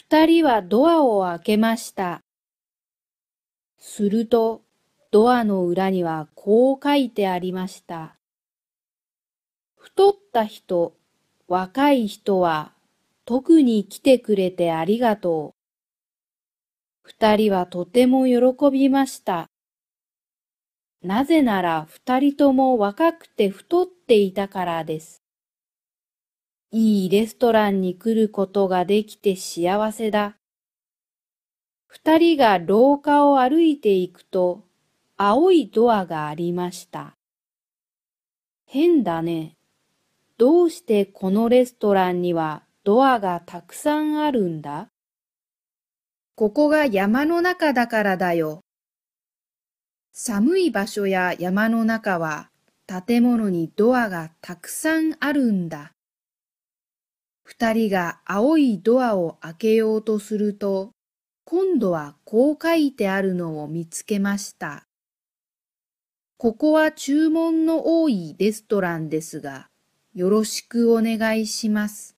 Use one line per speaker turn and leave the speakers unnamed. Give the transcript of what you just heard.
二人はドアを開けました。すると、ドアの裏にはこう書いてありました。太った人、若い人は特に来てくれてありがとう。二人はとても喜びました。なぜなら二人とも若くて太っていたからです。いいレストランに来ることができて幸せだ。二人が廊下を歩いていくと、青いドアがありました。変だね。どうしてこのレストランにはドアがたくさんあるんだここが山の中だからだよ。寒い場所や山の中は建物にドアがたくさんあるんだ。二人が青いドアを開けようとすると、今度はこう書いてあるのを見つけました。ここは注文の多いレストランですが、よろしくお願いします。